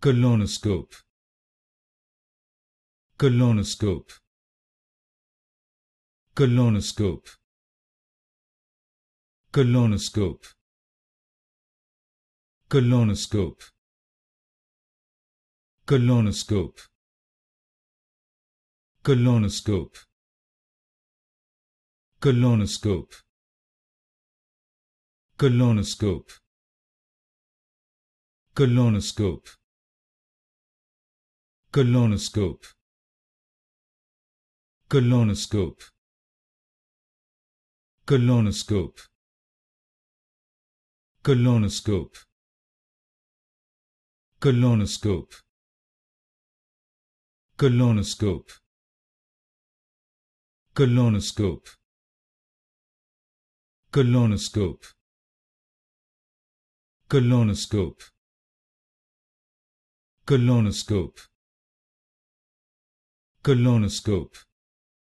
colonoscope colonoscope colonoscope colonoscope colonoscope colonoscope colonoscope colonoscope colonoscope colonoscope colonoscope colonoscope colonoscope colonoscope colonoscope colonoscope colonoscope colonoscope colonoscope colonoscope colonoscope